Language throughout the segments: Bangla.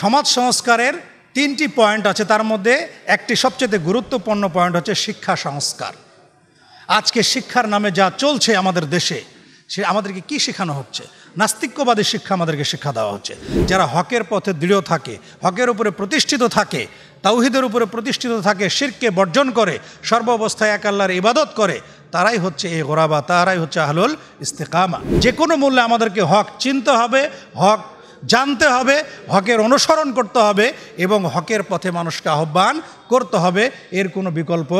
সমাজ সংস্কারের তিনটি পয়েন্ট আছে তার মধ্যে একটি সবচেয়ে গুরুত্বপূর্ণ পয়েন্ট হচ্ছে শিক্ষা সংস্কার আজকে শিক্ষার নামে যা চলছে আমাদের দেশে সে আমাদেরকে কি শেখানো হচ্ছে নাস্তিক্যবাদী শিক্ষা আমাদেরকে শিক্ষা দেওয়া হচ্ছে যারা হকের পথে দৃঢ় থাকে হকের উপরে প্রতিষ্ঠিত থাকে তাউহিদের উপরে প্রতিষ্ঠিত থাকে শিরকে বর্জন করে সর্বাবস্থায় এক আল্লাহর ইবাদত করে তারাই হচ্ছে এই গোরাবা তারাই হচ্ছে আহলুল ইস্তেকামা যে কোনো মূল্যে আমাদেরকে হক চিনতে হবে হক জানতে হবে হকের অনুসরণ করতে হবে এবং হকের পথে মানুষকে আহ্বান করতে হবে এর কোনো বিকল্প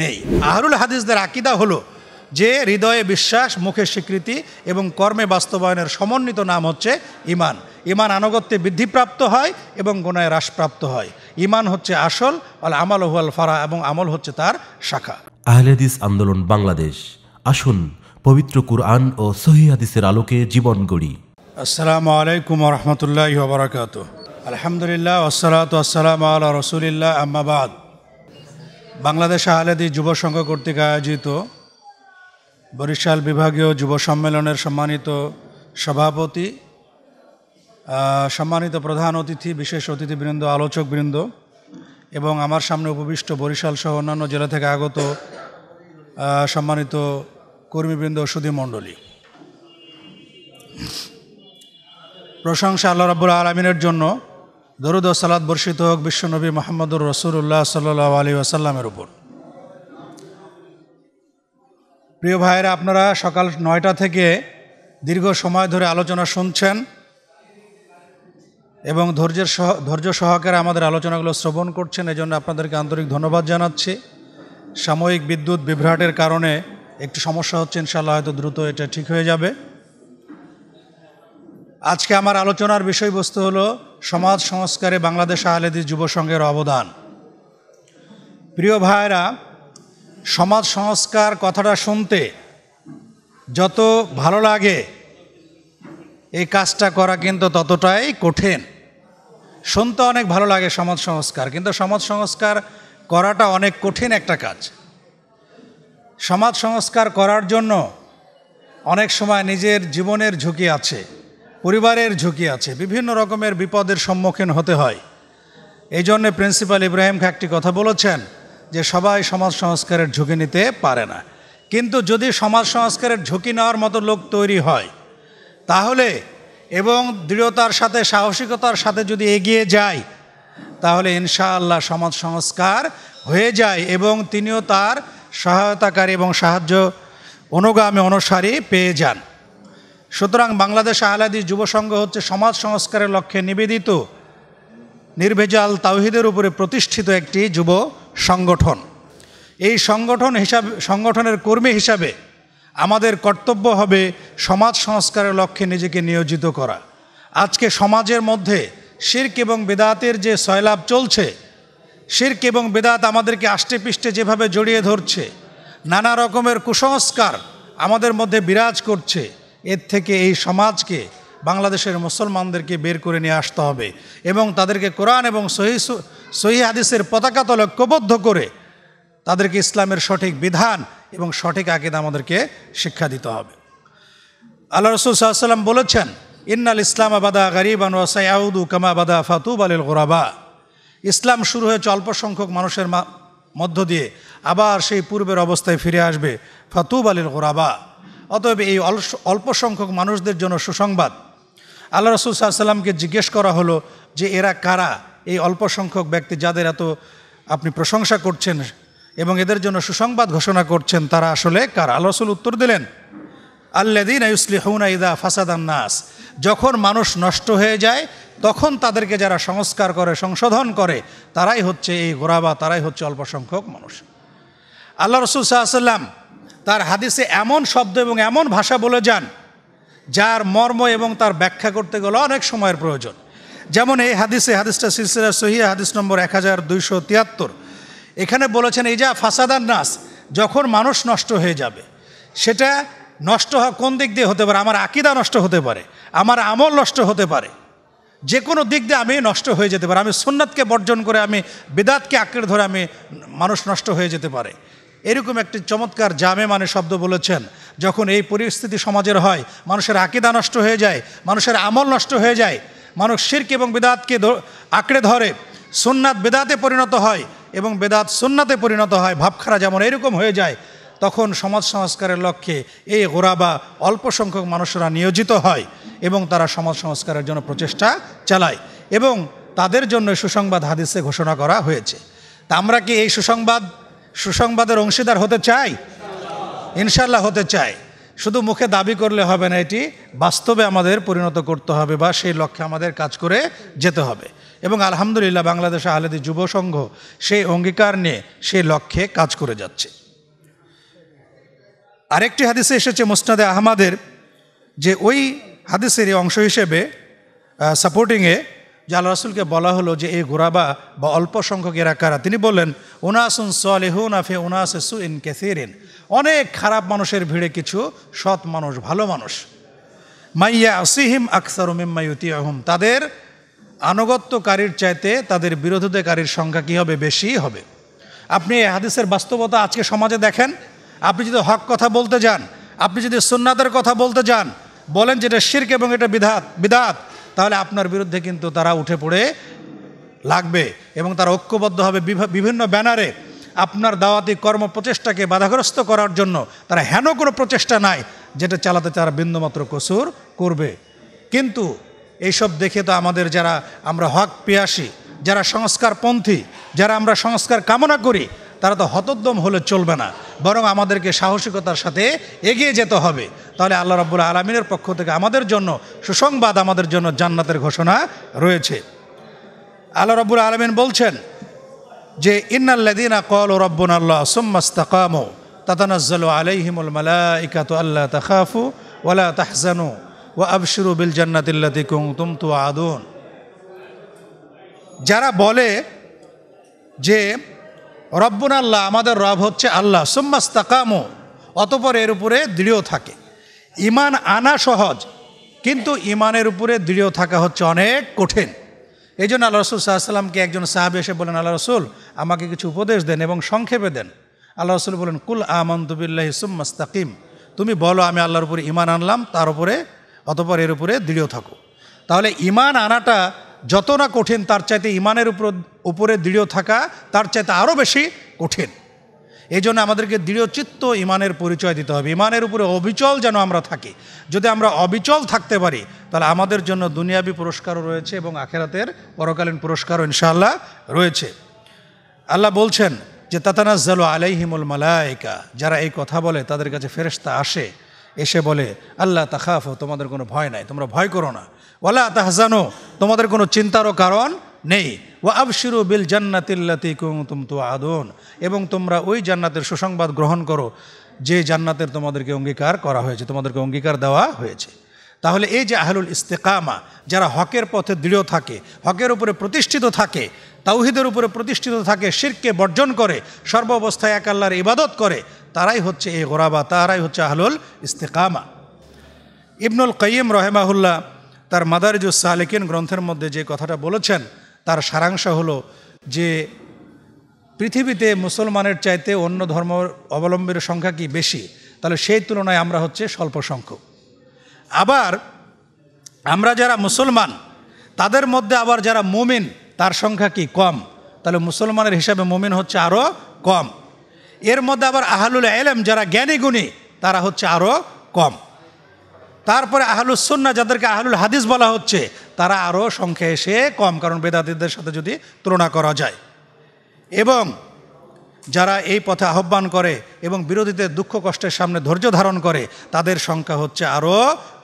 নেই আহরুল হাদিসদের আকিদা হলো যে হৃদয়ে বিশ্বাস মুখে স্বীকৃতি এবং কর্মে বাস্তবায়নের সমন্বিত নাম হচ্ছে ইমান ইমান আনুগত্যে বৃদ্ধিপ্রাপ্ত হয় এবং গুণায় হ্রাসপ্রাপ্ত হয় ইমান হচ্ছে আসল আল আমাল হুয়াল ফারা এবং আমল হচ্ছে তার শাখা আহলেদিস আন্দোলন বাংলাদেশ আসুন পবিত্র কুরআন ও সহি হাদিসের আলোকে জীবন গড়ি আসসালামু আলাইকুম রহমতুল্লাহ ববরকাত আলহামদুলিল্লাহ আসসালাত আসসালাম আল্লাহ রসুলিল্লাহ আম্মাবাদ বাংলাদেশ আহলেদি যুব সংঘ কর্তৃক আয়োজিত বরিশাল বিভাগীয় যুব সম্মেলনের সম্মানিত সভাপতি সম্মানিত প্রধান অতিথি বিশেষ অতিথিবৃন্দ আলোচকবৃন্দ এবং আমার সামনে উপবিষ্ট বরিশাল সহ অন্যান্য জেলা থেকে আগত সম্মানিত কর্মীবৃন্দ সুধী মণ্ডলী প্রশংসা আল্লাহ রাবুল আলমিনের জন্য দরুদ সালাদ বর্ষিত হোক বিশ্বনবী মোহাম্মদুর রসুল্লাহ সাল্লাহ আলী আসাল্লামের উপর প্রিয় ভাইয়েরা আপনারা সকাল নয়টা থেকে দীর্ঘ সময় ধরে আলোচনা শুনছেন এবং ধৈর্যের সহ ধৈর্য সহকারে আমাদের আলোচনাগুলো শ্রবণ করছেন এজন্য আপনাদেরকে আন্তরিক ধন্যবাদ জানাচ্ছি সাময়িক বিদ্যুৎ বিভ্রাটের কারণে একটু সমস্যা হচ্ছে ইনশাল্লাহ হয়তো দ্রুত এটা ঠিক হয়ে যাবে আজকে আমার আলোচনার বিষয়বস্তু হলো সমাজ সংস্কারে বাংলাদেশ আহলেদি যুব সংঘের অবদান প্রিয় ভাইরা সমাজ সংস্কার কথাটা শুনতে যত ভালো লাগে এই কাজটা করা কিন্তু ততটাই কঠিন শুনতে অনেক ভালো লাগে সমাজ সংস্কার কিন্তু সমাজ সংস্কার করাটা অনেক কঠিন একটা কাজ সমাজ সংস্কার করার জন্য অনেক সময় নিজের জীবনের ঝুঁকি আছে পরিবারের ঝুঁকি আছে বিভিন্ন রকমের বিপদের সম্মুখীন হতে হয় এই জন্যে প্রিন্সিপাল ইব্রাহিম একটি কথা বলেছেন যে সবাই সমাজ সংস্কারের ঝুঁকি নিতে পারে না কিন্তু যদি সমাজ সংস্কারের ঝুঁকি নেওয়ার মতো লোক তৈরি হয় তাহলে এবং দৃঢ়তার সাথে সাহসিকতার সাথে যদি এগিয়ে যায় তাহলে ইনশাআল্লাহ সমাজ সংস্কার হয়ে যায় এবং তিনিও তার সহায়তাকারী এবং সাহায্য অনুগামী অনুসারী পেয়ে যান সুতরাং বাংলাদেশ আহলাদি যুবসংঘ হচ্ছে সমাজ সংস্কারের লক্ষ্যে নিবেদিত নির্ভেজাল তাওহিদের উপরে প্রতিষ্ঠিত একটি যুব সংগঠন এই সংগঠন হিসাবে সংগঠনের কর্মী হিসাবে আমাদের কর্তব্য হবে সমাজ সংস্কারের লক্ষ্যে নিজেকে নিয়োজিত করা আজকে সমাজের মধ্যে শির্ক এবং বেদাতের যে সয়লাভ চলছে শির্ক এবং বেদাত আমাদেরকে আষ্টে যেভাবে জড়িয়ে ধরছে নানা রকমের কুসংস্কার আমাদের মধ্যে বিরাজ করছে এর থেকে এই সমাজকে বাংলাদেশের মুসলমানদেরকে বের করে নিয়ে আসতে হবে এবং তাদেরকে কোরআন এবং সহি সহি হাদিসের পতাকা তলক্যবদ্ধ করে তাদেরকে ইসলামের সঠিক বিধান এবং সঠিক আকিদা আমাদেরকে শিক্ষা দিতে হবে আল্লাহ রসুল সাহাশাল্লাম বলেছেন ইন্নাল ইসলাম আবাদা গরিবান ওয়াসাইউদু কামাবাদা ফাতুব আলিল গোরাবা ইসলাম শুরু হয়েছে অল্প সংখ্যক মানুষের মধ্য দিয়ে আবার সেই পূর্বের অবস্থায় ফিরে আসবে ফাতুব আলিল গোরাবা অতএব এই অল্প সংখ্যক মানুষদের জন্য সুসংবাদ আল্লাহ রসুল সাল্লামকে জিজ্ঞেস করা হলো যে এরা কারা এই অল্প সংখ্যক ব্যক্তি যাদের এত আপনি প্রশংসা করছেন এবং এদের জন্য সুসংবাদ ঘোষণা করছেন তারা আসলে কার আল্লাহ রসুল উত্তর দিলেন আল্লাদিন ইউসলিহনা ইদা ফাসাদান নাস যখন মানুষ নষ্ট হয়ে যায় তখন তাদেরকে যারা সংস্কার করে সংশোধন করে তারাই হচ্ছে এই গোরাবা তারাই হচ্ছে অল্প সংখ্যক মানুষ আল্লাহ রসুল সাল্লাম তার হাদিসে এমন শব্দ এবং এমন ভাষা বলে যান যার মর্ম এবং তার ব্যাখ্যা করতে গেলে অনেক সময়ের প্রয়োজন যেমন এই হাদিসে হাদিসটা সিলসিলা সহি হাদিস নম্বর এক হাজার দুইশো তিয়াত্তর এখানে বলেছেন এই যা ফাসাদার নাস যখন মানুষ নষ্ট হয়ে যাবে সেটা নষ্ট হওয়া কোন দিক দিয়ে হতে পারে আমার আকিদা নষ্ট হতে পারে আমার আমল নষ্ট হতে পারে যে কোনো দিক দিয়ে আমি নষ্ট হয়ে যেতে পারি আমি সুন্নাতকে বর্জন করে আমি বেদাতকে আঁকড়ে ধরে আমি মানুষ নষ্ট হয়ে যেতে পারে এরকম একটি চমৎকার জামে মানে শব্দ বলেছেন যখন এই পরিস্থিতি সমাজের হয় মানুষের আকিদা নষ্ট হয়ে যায় মানুষের আমল নষ্ট হয়ে যায় মানুষ শির্ক এবং বেদাতকে আঁকড়ে ধরে সুন্নাত বেদাতে পরিণত হয় এবং বেদাত সুন্নাতে পরিণত হয় ভাবখারা যেমন এরকম হয়ে যায় তখন সমাজ সংস্কারের লক্ষ্যে এই বা অল্প সংখ্যক মানুষরা নিয়োজিত হয় এবং তারা সমাজ সংস্কারের জন্য প্রচেষ্টা চালায় এবং তাদের জন্য সুসংবাদ হাদিসে ঘোষণা করা হয়েছে তা আমরা কি এই সুসংবাদ সুসংবাদের অংশীদার হতে চাই ইনশাল্লাহ হতে চাই শুধু মুখে দাবি করলে হবে না এটি বাস্তবে আমাদের পরিণত করতে হবে বা সেই লক্ষ্যে আমাদের কাজ করে যেতে হবে এবং আলহামদুলিল্লাহ বাংলাদেশ আহলেদি যুব সংঘ সেই অঙ্গীকার নিয়ে সেই লক্ষ্যে কাজ করে যাচ্ছে আরেকটি হাদিসে এসেছে মুসনাদে আহমাদের যে ওই হাদিসের অংশ হিসেবে সাপোর্টিংয়ে যে আল্লাহ রাসুলকে বলা হলো যে এই গোরাবা বা অল্প সংখ্যক এরা কারা তিনি বললেন উনাসুন সালেহুন আফে উনাস সু ইন কেসিরিন অনেক খারাপ মানুষের ভিড়ে কিছু সৎ মানুষ ভালো মানুষ মাইয়া আসিহিম আকসার উমিম্মায়ুতি আহম তাদের আনুগত্যকারীর চাইতে তাদের বিরোধিতাকারীর সংখ্যা কী হবে বেশি হবে আপনি এই হাদিসের বাস্তবতা আজকে সমাজে দেখেন আপনি যদি হক কথা বলতে যান আপনি যদি সুন্নাতের কথা বলতে যান বলেন যেটা শির্ক এবং এটা বিধাত বিধাত তাহলে আপনার বিরুদ্ধে কিন্তু তারা উঠে পড়ে লাগবে এবং তারা ঐক্যবদ্ধ হবে বিভিন্ন ব্যানারে আপনার দাওয়াতি কর্ম প্রচেষ্টাকে বাধাগ্রস্ত করার জন্য তারা হেন কোনো প্রচেষ্টা নাই যেটা চালাতে তারা বিন্দুমাত্র কসুর করবে কিন্তু এইসব দেখে তো আমাদের যারা আমরা হক পেয়াসী যারা সংস্কারপন্থী যারা আমরা সংস্কার কামনা করি তারা তো হতোদ্যম হলে চলবে না বরং আমাদেরকে সাহসিকতার সাথে এগিয়ে যেতে হবে তাহলে আল্লাহ রব্বুল আলমিনের পক্ষ থেকে আমাদের জন্য সুসংবাদ আমাদের জন্য জান্নাতের ঘোষণা রয়েছে আল্লাহ রব্বুল আলমিন বলছেন যে ইন্নাল্লাদিনা কল ও রব্বুন আল্লাহ সুম্মাস্তাকাম তাতানাজ্জাল আলাইহিমুল মালাইকাতু আল্লাহ তাখাফু ওয়ালা তাহজানু ওয়া আবশিরু বিল জান্নাতিল্লাতি কুমতুম তু আদুন যারা বলে যে রব্বুন আল্লাহ আমাদের রব হচ্ছে আল্লাহ সুম্মাস্তাকামো অতপর এর উপরে দৃঢ় থাকে ইমান আনা সহজ কিন্তু ইমানের উপরে দৃঢ় থাকা হচ্ছে অনেক কঠিন এই জন্য আল্লাহ রসুল সাল্লামকে একজন সাহাব এসে বলেন আল্লাহ রসুল আমাকে কিছু উপদেশ দেন এবং সংক্ষেপে দেন আল্লাহ রসুল বলেন কুল আহমদুবিল্লাহ সুম্মাস্তাকিম তুমি বলো আমি আল্লাহর উপরে ইমান আনলাম তার উপরে অতপর এর উপরে দৃঢ় থাকো তাহলে ইমান আনাটা যত না কঠিন তার চাইতে ইমানের উপর উপরে দৃঢ় থাকা তার চাইতে আরও বেশি কঠিন এই জন্য আমাদেরকে দৃঢ়চিত্ত ইমানের পরিচয় দিতে হবে ইমানের উপরে অবিচল যেন আমরা থাকি যদি আমরা অবিচল থাকতে পারি তাহলে আমাদের জন্য দুনিয়াবি পুরস্কারও রয়েছে এবং আখেরাতের পরকালীন পুরস্কারও ইনশাআল্লাহ রয়েছে আল্লাহ বলছেন যে তাতানাজ্জালু আলাইহিমুল মালায়িকা যারা এই কথা বলে তাদের কাছে ফেরস্তা আসে এসে বলে আল্লাহ তাখাফ তোমাদের কোনো ভয় নাই তোমরা ভয় করো না ওয়ালা তাহজানো তোমাদের কোনো চিন্তারও কারণ নেই ও আবশিরু বিল জান্নাতিল্লাতি কুমতুম তু আদন এবং তোমরা ওই জান্নাতের সুসংবাদ গ্রহণ করো যে জান্নাতের তোমাদেরকে অঙ্গীকার করা হয়েছে তোমাদেরকে অঙ্গীকার দেওয়া হয়েছে তাহলে এই যে আহলুল ইস্তেকামা যারা হকের পথে দৃঢ় থাকে হকের উপরে প্রতিষ্ঠিত থাকে তাউহিদের উপরে প্রতিষ্ঠিত থাকে শিরকে বর্জন করে সর্বাবস্থায় এক আল্লাহর ইবাদত করে তারাই হচ্ছে এই গোরাবা তারাই হচ্ছে আহলুল ইস্তেকামা ইবনুল কাইম রহেমাহুল্লাহ তার মাদারিজুস সালেকিন গ্রন্থের মধ্যে যে কথাটা বলেছেন তার সারাংশ হলো যে পৃথিবীতে মুসলমানের চাইতে অন্য ধর্ম অবলম্বীর সংখ্যা কি বেশি তাহলে সেই তুলনায় আমরা হচ্ছে স্বল্প সংখ্যক আবার আমরা যারা মুসলমান তাদের মধ্যে আবার যারা মুমিন তার সংখ্যা কি কম তাহলে মুসলমানের হিসাবে মুমিন হচ্ছে আরও কম এর মধ্যে আবার আহলুল এলেম যারা জ্ঞানীগুণী তারা হচ্ছে আরও কম তারপরে আহলুস সুন্না যাদেরকে আহলুল হাদিস বলা হচ্ছে তারা আরও সংখ্যা এসে কম কারণ বেদাতিদের সাথে যদি তুলনা করা যায় এবং যারা এই পথে আহ্বান করে এবং বিরোধীদের দুঃখ কষ্টের সামনে ধৈর্য ধারণ করে তাদের সংখ্যা হচ্ছে আরও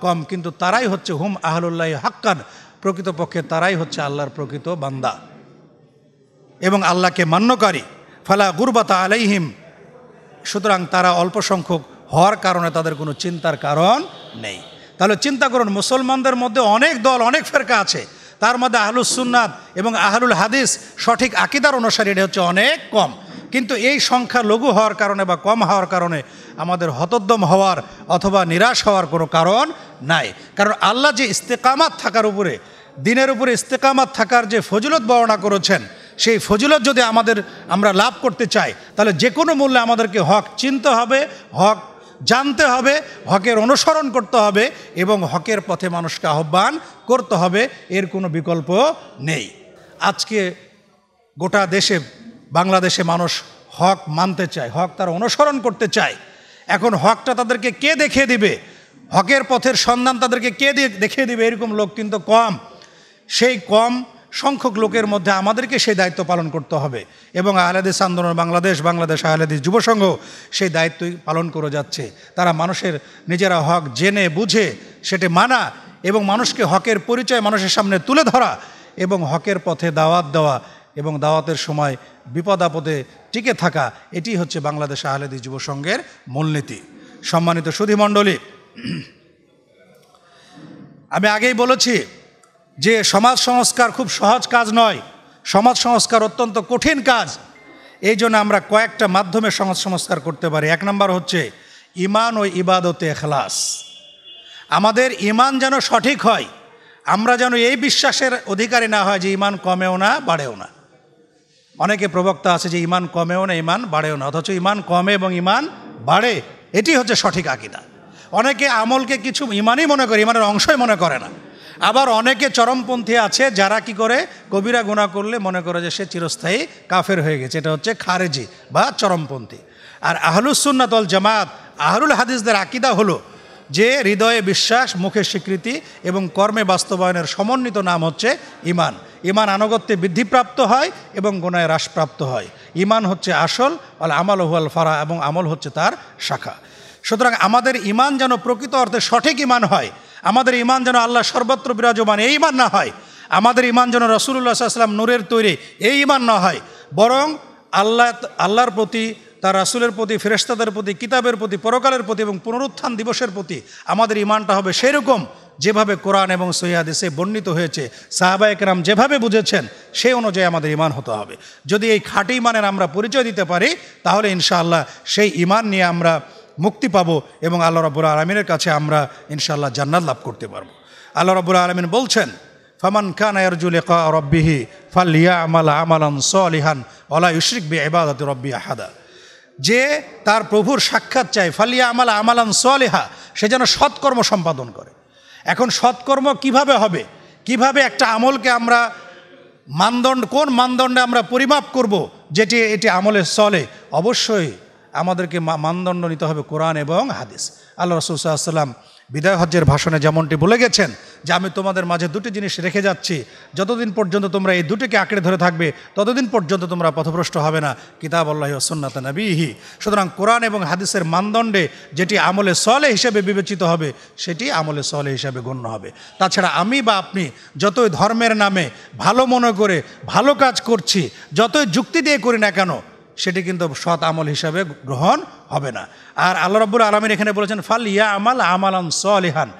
কম কিন্তু তারাই হচ্ছে হুম আহলুল্লাহ হাক্কান প্রকৃতপক্ষে তারাই হচ্ছে আল্লাহর প্রকৃত বান্দা এবং আল্লাহকে মান্যকারী ফালা গুরবাতা আলাইহিম সুতরাং তারা অল্প সংখ্যক হওয়ার কারণে তাদের কোনো চিন্তার কারণ নেই তাহলে চিন্তা করুন মুসলমানদের মধ্যে অনেক দল অনেক ফেরকা আছে তার মধ্যে আহলুস সুন্নাত এবং আহলুল হাদিস সঠিক আকিদার অনুসারী এটা হচ্ছে অনেক কম কিন্তু এই সংখ্যা লঘু হওয়ার কারণে বা কম হওয়ার কারণে আমাদের হতোদ্যম হওয়ার অথবা নিরাশ হওয়ার কোনো কারণ নাই কারণ আল্লাহ যে ইস্তেকামাত থাকার উপরে দিনের উপরে ইস্তেকামাত থাকার যে ফজিলত বর্ণনা করেছেন সেই ফজিলত যদি আমাদের আমরা লাভ করতে চাই তাহলে যে কোনো মূল্যে আমাদেরকে হক চিনতে হবে হক জানতে হবে হকের অনুসরণ করতে হবে এবং হকের পথে মানুষকে আহ্বান করতে হবে এর কোনো বিকল্প নেই আজকে গোটা দেশে বাংলাদেশে মানুষ হক মানতে চায় হক তার অনুসরণ করতে চায় এখন হকটা তাদেরকে কে দেখিয়ে দিবে হকের পথের সন্ধান তাদেরকে কে দেখিয়ে দিবে এরকম লোক কিন্তু কম সেই কম সংখ্যক লোকের মধ্যে আমাদেরকে সেই দায়িত্ব পালন করতে হবে এবং আহলাদিস আন্দোলন বাংলাদেশ বাংলাদেশ আহলাদিস যুবসংঘ সেই দায়িত্বই পালন করে যাচ্ছে তারা মানুষের নিজেরা হক জেনে বুঝে সেটি মানা এবং মানুষকে হকের পরিচয় মানুষের সামনে তুলে ধরা এবং হকের পথে দাওয়াত দেওয়া এবং দাওয়াতের সময় বিপদ আপদে টিকে থাকা এটি হচ্ছে বাংলাদেশ আহলেদি যুবসংঘের মূলনীতি সম্মানিত সুধীমণ্ডলী আমি আগেই বলেছি যে সমাজ সংস্কার খুব সহজ কাজ নয় সমাজ সংস্কার অত্যন্ত কঠিন কাজ এই জন্য আমরা কয়েকটা মাধ্যমে সমাজ সংস্কার করতে পারি এক নম্বর হচ্ছে ইমান ও ইবাদতে এখলাস আমাদের ইমান যেন সঠিক হয় আমরা যেন এই বিশ্বাসের অধিকারী না হয় যে ইমান কমেও না বাড়েও না অনেকে প্রবক্তা আছে যে ইমান কমেও না ইমান বাড়েও না অথচ ইমান কমে এবং ইমান বাড়ে এটি হচ্ছে সঠিক আকিদা অনেকে আমলকে কিছু ইমানই মনে করে ইমানের অংশই মনে করে না আবার অনেকে চরমপন্থী আছে যারা কি করে কবিরা গুণা করলে মনে করে যে সে চিরস্থায়ী কাফের হয়ে গেছে এটা হচ্ছে খারেজি বা চরমপন্থী আর আহলুসুন্নাতল জামাত আহরুল হাদিসদের আকিদা হলো যে হৃদয়ে বিশ্বাস মুখে স্বীকৃতি এবং কর্মে বাস্তবায়নের সমন্বিত নাম হচ্ছে ইমান ইমান আনুগত্যে বৃদ্ধিপ্রাপ্ত হয় এবং গুণায় হ্রাসপ্রাপ্ত হয় ইমান হচ্ছে আসল আল আমল হুয়াল ফারা এবং আমল হচ্ছে তার শাখা সুতরাং আমাদের ইমান যেন প্রকৃত অর্থে সঠিক ইমান হয় আমাদের ইমান যেন আল্লাহ সর্বত্র বিরাজমান এই ইমান না হয় আমাদের ইমান যেন রসুল্লাহ সাল্লাম নূরের তৈরি এই ইমান না হয় বরং আল্লাহ আল্লাহর প্রতি তার রাসুলের প্রতি ফেরেস্তাদের প্রতি কিতাবের প্রতি পরকালের প্রতি এবং পুনরুত্থান দিবসের প্রতি আমাদের ইমানটা হবে সেরকম যেভাবে কোরআন এবং সৈয়াদেশে বর্ণিত হয়েছে সাহাবায়করাম যেভাবে বুঝেছেন সে অনুযায়ী আমাদের ইমান হতে হবে যদি এই খাঁটি ইমানের আমরা পরিচয় দিতে পারি তাহলে ইনশাআল্লাহ সেই ইমান নিয়ে আমরা মুক্তি পাবো এবং আল্লাহ রাবুর আলমিনের কাছে আমরা ইনশাল্লাহ জান্নাত লাভ করতে পারবো আল্লাহ রাবুর আলমিন বলছেন ফমান খান আয়ারজুল একা রব্বিহি ফালিয়া আমাল আমালান সলিহান অলা ইউশরিক বি এবাদত রব্বি আহাদা যে তার প্রভুর সাক্ষাৎ চায় ফালিয়া আমাল আমালান সলিহা সে যেন সৎকর্ম সম্পাদন করে এখন সৎকর্ম কিভাবে হবে কিভাবে একটা আমলকে আমরা মানদণ্ড কোন মানদণ্ডে আমরা পরিমাপ করব যেটি এটি আমলে চলে অবশ্যই আমাদেরকে মানদণ্ড নিতে হবে কোরআন এবং হাদিস আল্লাহ রসুল সাল্লাম বিদায় হজ্জের ভাষণে যেমনটি বলে গেছেন যে আমি তোমাদের মাঝে দুটি জিনিস রেখে যাচ্ছি যতদিন পর্যন্ত তোমরা এই দুটিকে আঁকড়ে ধরে থাকবে ততদিন পর্যন্ত তোমরা পথভ্রষ্ট হবে না কিতাব আল্লাহ সন্ন্যত নবীহি সুতরাং কোরআন এবং হাদিসের মানদণ্ডে যেটি আমলে সলে হিসেবে বিবেচিত হবে সেটি আমলে সলে হিসেবে গণ্য হবে তাছাড়া আমি বা আপনি যতই ধর্মের নামে ভালো মনে করে ভালো কাজ করছি যতই যুক্তি দিয়ে করি না কেন সেটি কিন্তু সৎ আমল হিসাবে গ্রহণ হবে না আর আল্লাহ রব্বুল আলমিন এখানে বলেছেন ফাল ইয়া আমাল আমালান সলিহান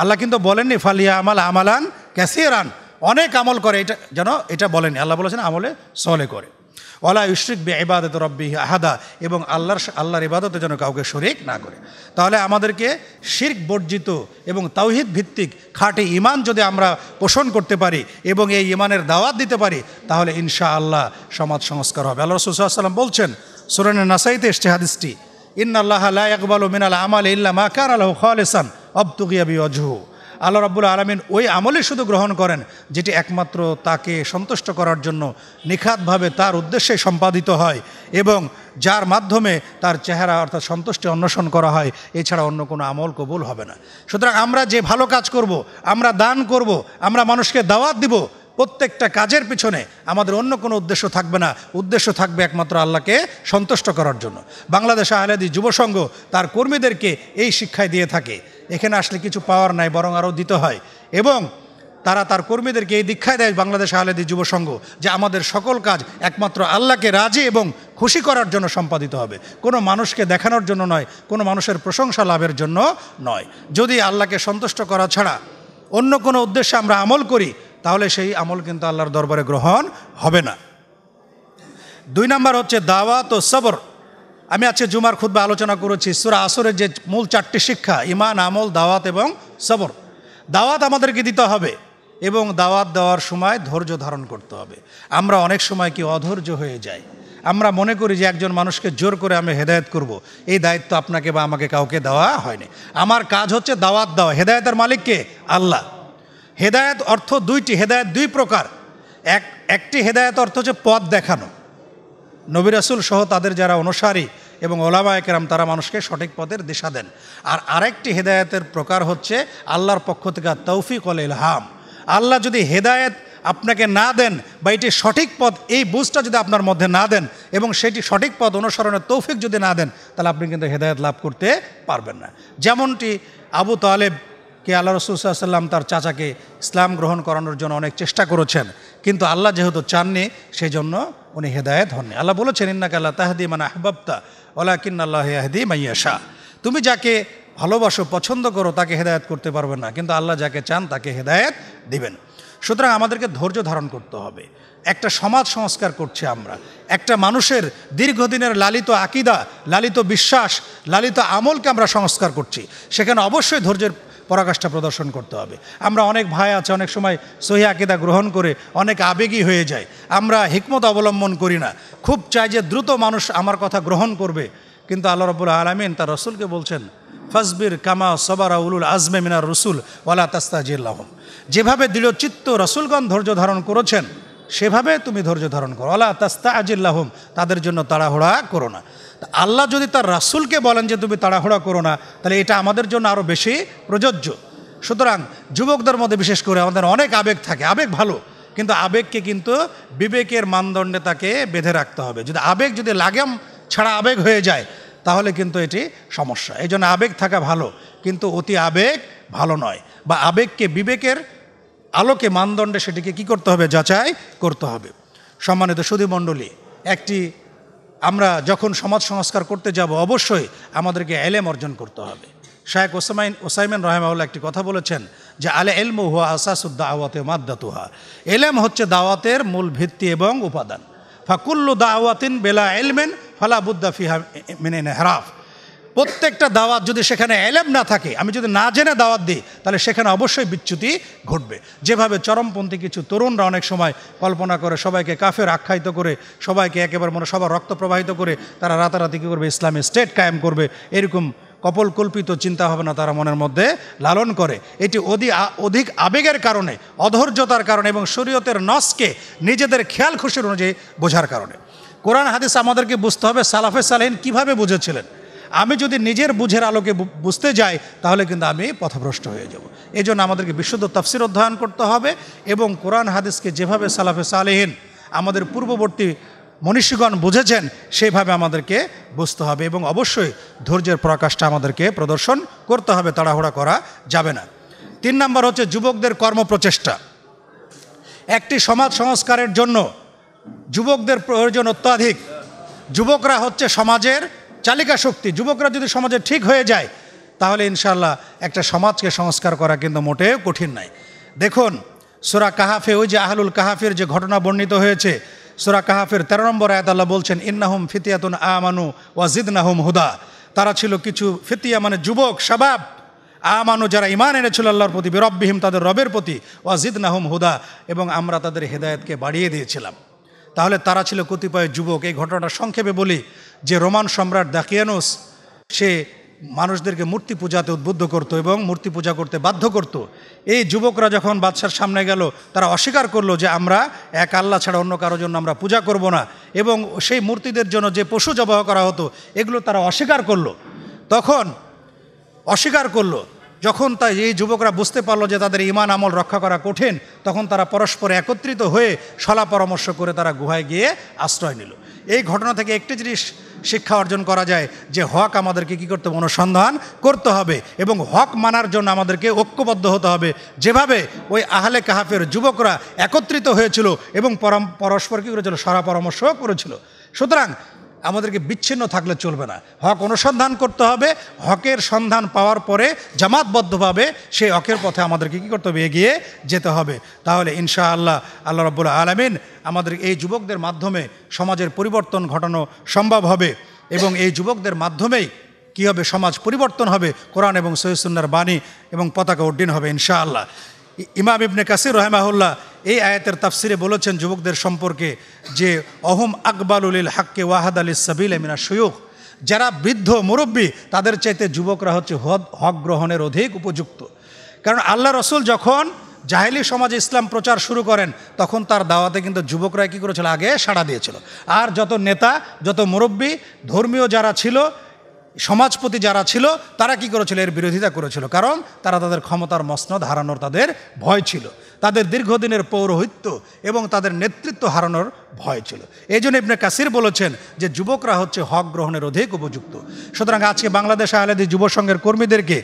আল্লাহ কিন্তু বলেননি ফাল ইয়া আমাল আমালান ক্যাসিরান অনেক আমল করে এটা যেন এটা বলেনি আল্লাহ বলেছেন আমলে সলে করে ওলা ইশরিক বে ইবাদত রব্বি আহাদা এবং আল্লাহর আল্লাহর ইবাদতে যেন কাউকে শরিক না করে তাহলে আমাদেরকে শির্ক বর্জিত এবং তাওহিদ ভিত্তিক খাঁটি ইমান যদি আমরা পোষণ করতে পারি এবং এই ইমানের দাওয়াত দিতে পারি তাহলে ইনশা আল্লাহ সমাজ সংস্কার হবে আল্লাহ রসুল সাল্লাম বলছেন সুরেন নাসাইতে এসছে হাদিসটি ইন্না আল্লাহ আল্লাহ ইকবাল মিনাল আমাল ইল্লা মা কার আল্লাহ খালেসান অবতুগিয়াবি অজহু আল্লাহ রাব্বুল আলমিন ওই আমলে শুধু গ্রহণ করেন যেটি একমাত্র তাকে সন্তুষ্ট করার জন্য নিখাতভাবে তার উদ্দেশ্যে সম্পাদিত হয় এবং যার মাধ্যমে তার চেহারা অর্থাৎ সন্তুষ্টি অন্বেষণ করা হয় এছাড়া অন্য কোনো আমল কবুল হবে না সুতরাং আমরা যে ভালো কাজ করব। আমরা দান করব। আমরা মানুষকে দাওয়াত দিব প্রত্যেকটা কাজের পিছনে আমাদের অন্য কোনো উদ্দেশ্য থাকবে না উদ্দেশ্য থাকবে একমাত্র আল্লাহকে সন্তুষ্ট করার জন্য বাংলাদেশ আহলাদি যুবসংঘ তার কর্মীদেরকে এই শিক্ষায় দিয়ে থাকে এখানে আসলে কিছু পাওয়ার নাই বরং আরও দিতে হয় এবং তারা তার কর্মীদেরকে এই দীক্ষায় দেয় বাংলাদেশ আহলেদি যুবসংঘ যে আমাদের সকল কাজ একমাত্র আল্লাহকে রাজি এবং খুশি করার জন্য সম্পাদিত হবে কোনো মানুষকে দেখানোর জন্য নয় কোনো মানুষের প্রশংসা লাভের জন্য নয় যদি আল্লাহকে সন্তুষ্ট করা ছাড়া অন্য কোনো উদ্দেশ্যে আমরা আমল করি তাহলে সেই আমল কিন্তু আল্লাহর দরবারে গ্রহণ হবে না দুই নাম্বার হচ্ছে দাওয়াত ও সবর আমি আজকে জুমার খুদ্ আলোচনা করেছি সুরা আসরের যে মূল চারটি শিক্ষা ইমান আমল দাওয়াত এবং সবর দাওয়াত আমাদেরকে দিতে হবে এবং দাওয়াত দেওয়ার সময় ধৈর্য ধারণ করতে হবে আমরা অনেক সময় কি অধৈর্য হয়ে যাই আমরা মনে করি যে একজন মানুষকে জোর করে আমি হেদায়ত করব। এই দায়িত্ব আপনাকে বা আমাকে কাউকে দেওয়া হয়নি আমার কাজ হচ্ছে দাওয়াত দেওয়া হেদায়তের মালিককে আল্লাহ হেদায়ত অর্থ দুইটি হেদায়ত দুই প্রকার এক একটি হেদায়ত অর্থ হচ্ছে পথ দেখানো নবিরাসুল সহ তাদের যারা অনুসারী এবং ওলামা একরাম তারা মানুষকে সঠিক পথের দিশা দেন আর আরেকটি হেদায়তের প্রকার হচ্ছে আল্লাহর পক্ষ থেকে তৌফিক অল ইলহাম আল্লাহ যদি হেদায়ত আপনাকে না দেন বা এটি সঠিক পথ এই বুঝটা যদি আপনার মধ্যে না দেন এবং সেটি সঠিক পথ অনুসরণের তৌফিক যদি না দেন তাহলে আপনি কিন্তু হেদায়ত লাভ করতে পারবেন না যেমনটি আবু তালেব কে আল্লাহ রসুল্লাহাল্লাম তার চাচাকে ইসলাম গ্রহণ করানোর জন্য অনেক চেষ্টা করেছেন কিন্তু আল্লাহ যেহেতু চাননি সেই জন্য উনি হেদায়ত হননি আল্লাহ বলেছেন ইন্নাক আল্লাহ তাহাদি মানে আহবাবতা ওলা কিন্নাল্লাহ আহদি মাইয়া শাহ তুমি যাকে ভালোবাসো পছন্দ করো তাকে হেদায়ত করতে পারবে না কিন্তু আল্লাহ যাকে চান তাকে হেদায়ত দিবেন সুতরাং আমাদেরকে ধৈর্য ধারণ করতে হবে একটা সমাজ সংস্কার করছি আমরা একটা মানুষের দীর্ঘদিনের লালিত আকিদা লালিত বিশ্বাস লালিত আমলকে আমরা সংস্কার করছি সেখানে অবশ্যই ধৈর্যের পরাকাষ্ঠা প্রদর্শন করতে হবে আমরা অনেক ভাই আছে অনেক সময় সহি আকিদা গ্রহণ করে অনেক আবেগী হয়ে যায় আমরা হিকমত অবলম্বন করি না খুব চাই যে দ্রুত মানুষ আমার কথা গ্রহণ করবে কিন্তু আল্লাহ রবুল আলমিন তার রসুলকে বলছেন ফসবির কামা সবারা উলুল আজমে মিনার রসুল ওয়ালা তাস্তাজিল্লাহম যেভাবে দৃঢ়চিত্ত রসুলগণ ধৈর্য ধারণ করেছেন সেভাবে তুমি ধৈর্য ধারণ করো আল্লাহ তাস্তা আজিল্লাহম তাদের জন্য তাড়াহুড়া করো না আল্লাহ যদি তার রাসুলকে বলেন যে তুমি তাড়াহুড়া করো না তাহলে এটা আমাদের জন্য আরও বেশি প্রযোজ্য সুতরাং যুবকদের মধ্যে বিশেষ করে আমাদের অনেক আবেগ থাকে আবেগ ভালো কিন্তু আবেগকে কিন্তু বিবেকের মানদণ্ডে তাকে বেঁধে রাখতে হবে যদি আবেগ যদি লাগাম ছাড়া আবেগ হয়ে যায় তাহলে কিন্তু এটি সমস্যা এই জন্য আবেগ থাকা ভালো কিন্তু অতি আবেগ ভালো নয় বা আবেগকে বিবেকের আলোকে মানদণ্ডে সেটিকে কি করতে হবে যাচাই করতে হবে সম্মানিত সুধীমণ্ডলী একটি আমরা যখন সমাজ সংস্কার করতে যাব অবশ্যই আমাদেরকে এলেম অর্জন করতে হবে শায়েক ওসামাইন ওসাইমেন রহেমাউল্লা একটি কথা বলেছেন যে আলে এলম হুয়া আসাসুদ্দা আওয়াতে মাদ্দাতুহা এলেম হচ্ছে দাওয়াতের মূল ভিত্তি এবং উপাদান ফাকুল্লু দাওয়াতিন বেলা এলমেন ফালা বুদ্দা ফিহা মিনে হেরাফ প্রত্যেকটা দাওয়াত যদি সেখানে এলেম না থাকে আমি যদি না জেনে দাওয়াত দিই তাহলে সেখানে অবশ্যই বিচ্যুতি ঘটবে যেভাবে চরমপন্থী কিছু তরুণরা অনেক সময় কল্পনা করে সবাইকে কাফের আখ্যায়িত করে সবাইকে একেবারে মনে সবার রক্ত প্রবাহিত করে তারা রাতারাতি কী করবে ইসলামী স্টেট কায়েম করবে এরকম কপল কল্পিত চিন্তাভাবনা তারা মনের মধ্যে লালন করে এটি অধি অধিক আবেগের কারণে অধৈর্যতার কারণে এবং শরীয়তের নসকে নিজেদের খেয়াল খুশির অনুযায়ী বোঝার কারণে কোরআন হাদিস আমাদেরকে বুঝতে হবে সালাফে সালেহিন কীভাবে বুঝেছিলেন আমি যদি নিজের বুঝের আলোকে বুঝতে যাই তাহলে কিন্তু আমি পথভ্রষ্ট হয়ে যাব এই জন্য আমাদেরকে বিশুদ্ধ তফসির অধ্যয়ন করতে হবে এবং কোরআন হাদিসকে যেভাবে সালাফে সালেহীন আমাদের পূর্ববর্তী মনীষীগণ বুঝেছেন সেইভাবে আমাদেরকে বুঝতে হবে এবং অবশ্যই ধৈর্যের প্রকাশটা আমাদেরকে প্রদর্শন করতে হবে তাড়াহুড়া করা যাবে না তিন নম্বর হচ্ছে যুবকদের কর্মপ্রচেষ্টা একটি সমাজ সংস্কারের জন্য যুবকদের প্রয়োজন অত্যাধিক যুবকরা হচ্ছে সমাজের চালিকা শক্তি যুবকরা যদি সমাজে ঠিক হয়ে যায় তাহলে ইনশাল্লাহ একটা সমাজকে সংস্কার করা কিন্তু মোটেও কঠিন নয় দেখুন সুরা কাহাফে ওই যে আহলুল কাহাফের যে ঘটনা বর্ণিত হয়েছে সুরা কাহাফের তেরো নম্বর আয়তাল্লাহ বলছেন ইন্নাহুম ফিতিয়াতুন আমানু নাহুম হুদা তারা ছিল কিছু ফিতিয়া মানে যুবক সাবাব আমানু যারা ইমান এনেছিল আল্লাহর প্রতি বিরব্বিহীম তাদের রবের প্রতি নাহুম হুদা এবং আমরা তাদের হেদায়তকে বাড়িয়ে দিয়েছিলাম তাহলে তারা ছিল কতিপয় যুবক এই ঘটনাটা সংক্ষেপে বলি যে রোমান সম্রাট দাকিয়ানোস সে মানুষদেরকে মূর্তি পূজাতে উদ্বুদ্ধ করত এবং মূর্তি পূজা করতে বাধ্য করত এই যুবকরা যখন বাদশার সামনে গেল তারা অস্বীকার করলো যে আমরা এক আল্লাহ ছাড়া অন্য কারোর জন্য আমরা পূজা করব না এবং সেই মূর্তিদের জন্য যে পশু জবাহ করা হতো এগুলো তারা অস্বীকার করলো তখন অস্বীকার করলো যখন তাই এই যুবকরা বুঝতে পারলো যে তাদের ইমান আমল রক্ষা করা কঠিন তখন তারা পরস্পরে একত্রিত হয়ে সলা পরামর্শ করে তারা গুহায় গিয়ে আশ্রয় নিল এই ঘটনা থেকে একটি জিনিস শিক্ষা অর্জন করা যায় যে হক আমাদেরকে কি করতে হবে অনুসন্ধান করতে হবে এবং হক মানার জন্য আমাদেরকে ঐক্যবদ্ধ হতে হবে যেভাবে ওই আহলে কাহাফের যুবকরা একত্রিত হয়েছিল এবং পরম পরস্পর কী করেছিল সারা পরামর্শ করেছিল সুতরাং আমাদেরকে বিচ্ছিন্ন থাকলে চলবে না হক অনুসন্ধান করতে হবে হকের সন্ধান পাওয়ার পরে জামাতবদ্ধভাবে সেই হকের পথে আমাদেরকে কী করতে হবে এগিয়ে যেতে হবে তাহলে ইনশা আল্লাহ আল্লাহ রব্বুল্লা আলমিন আমাদের এই যুবকদের মাধ্যমে সমাজের পরিবর্তন ঘটানো সম্ভব হবে এবং এই যুবকদের মাধ্যমেই কী হবে সমাজ পরিবর্তন হবে কোরআন এবং সহিসুন্নার বাণী এবং পতাকা উড্ডীন হবে ইনশাআল্লাহ ইমাম ইবনে কাসির রহমাহুল্লাহ এই আয়াতের তাফসিরে বলেছেন যুবকদের সম্পর্কে যে অহম উলিল হাক্কে ওয়াহাদ আলী সাবিল এমিনা সৈয়ক যারা বৃদ্ধ মুরব্বী তাদের চাইতে যুবকরা হচ্ছে হক গ্রহণের অধিক উপযুক্ত কারণ আল্লাহ রসুল যখন জাহেলি সমাজে ইসলাম প্রচার শুরু করেন তখন তার দাওয়াতে কিন্তু যুবকরা কী করেছিল আগে সাড়া দিয়েছিল আর যত নেতা যত মুরব্বী ধর্মীয় যারা ছিল সমাজপতি যারা ছিল তারা কি করেছিল এর বিরোধিতা করেছিল কারণ তারা তাদের ক্ষমতার মসনদ হারানোর তাদের ভয় ছিল তাদের দীর্ঘদিনের পৌরোহিত্য এবং তাদের নেতৃত্ব হারানোর ভয় ছিল এই জন্য ইবনে কাসির বলেছেন যে যুবকরা হচ্ছে হক গ্রহণের অধিক উপযুক্ত সুতরাং আজকে বাংলাদেশ আহলেদি যুব সংঘের কর্মীদেরকে